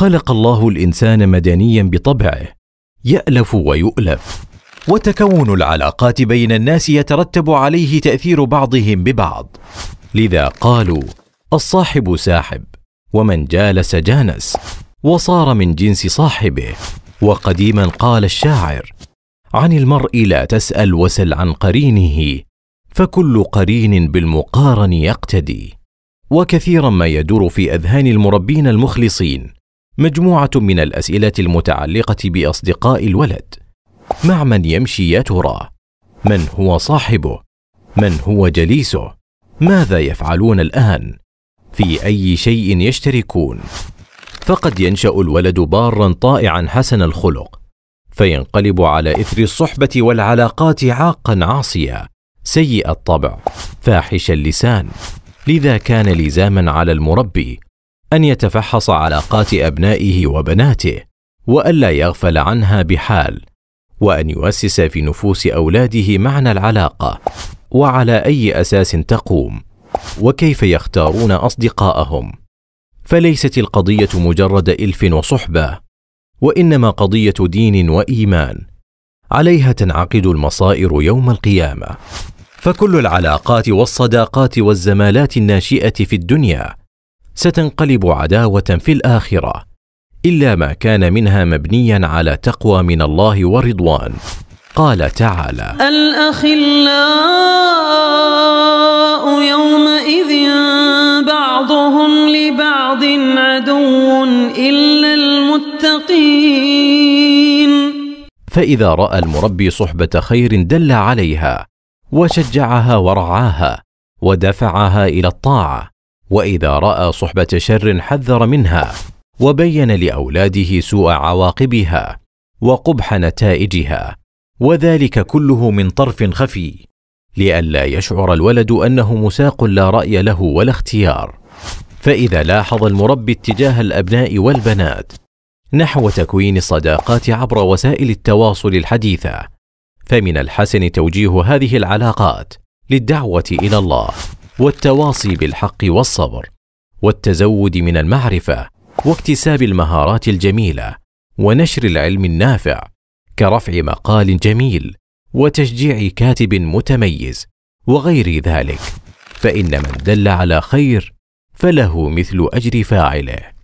خلق الله الانسان مدنيا بطبعه يالف ويؤلف وتكون العلاقات بين الناس يترتب عليه تاثير بعضهم ببعض لذا قالوا الصاحب ساحب ومن جالس جانس وصار من جنس صاحبه وقديما قال الشاعر عن المرء لا تسال وسل عن قرينه فكل قرين بالمقارن يقتدي وكثيرا ما يدور في اذهان المربين المخلصين مجموعة من الأسئلة المتعلقة بأصدقاء الولد مع من يمشي يا ترى؟ من هو صاحبه؟ من هو جليسه؟ ماذا يفعلون الآن؟ في أي شيء يشتركون؟ فقد ينشأ الولد بارا طائعا حسن الخلق فينقلب على إثر الصحبة والعلاقات عاقا عاصيا سيء الطبع فاحش اللسان لذا كان لزاما على المربي ان يتفحص علاقات ابنائه وبناته والا يغفل عنها بحال وان يؤسس في نفوس اولاده معنى العلاقه وعلى اي اساس تقوم وكيف يختارون اصدقاءهم فليست القضيه مجرد الف وصحبه وانما قضيه دين وايمان عليها تنعقد المصائر يوم القيامه فكل العلاقات والصداقات والزمالات الناشئه في الدنيا ستنقلب عداوه في الاخره الا ما كان منها مبنيا على تقوى من الله ورضوان قال تعالى الاخلاء يومئذ بعضهم لبعض عدو الا المتقين فاذا راى المربي صحبه خير دل عليها وشجعها ورعاها ودفعها الى الطاعه واذا راى صحبه شر حذر منها وبين لاولاده سوء عواقبها وقبح نتائجها وذلك كله من طرف خفي لئلا يشعر الولد انه مساق لا راي له ولا اختيار فاذا لاحظ المربي اتجاه الابناء والبنات نحو تكوين الصداقات عبر وسائل التواصل الحديثه فمن الحسن توجيه هذه العلاقات للدعوه الى الله والتواصي بالحق والصبر والتزود من المعرفه واكتساب المهارات الجميله ونشر العلم النافع كرفع مقال جميل وتشجيع كاتب متميز وغير ذلك فان من دل على خير فله مثل اجر فاعله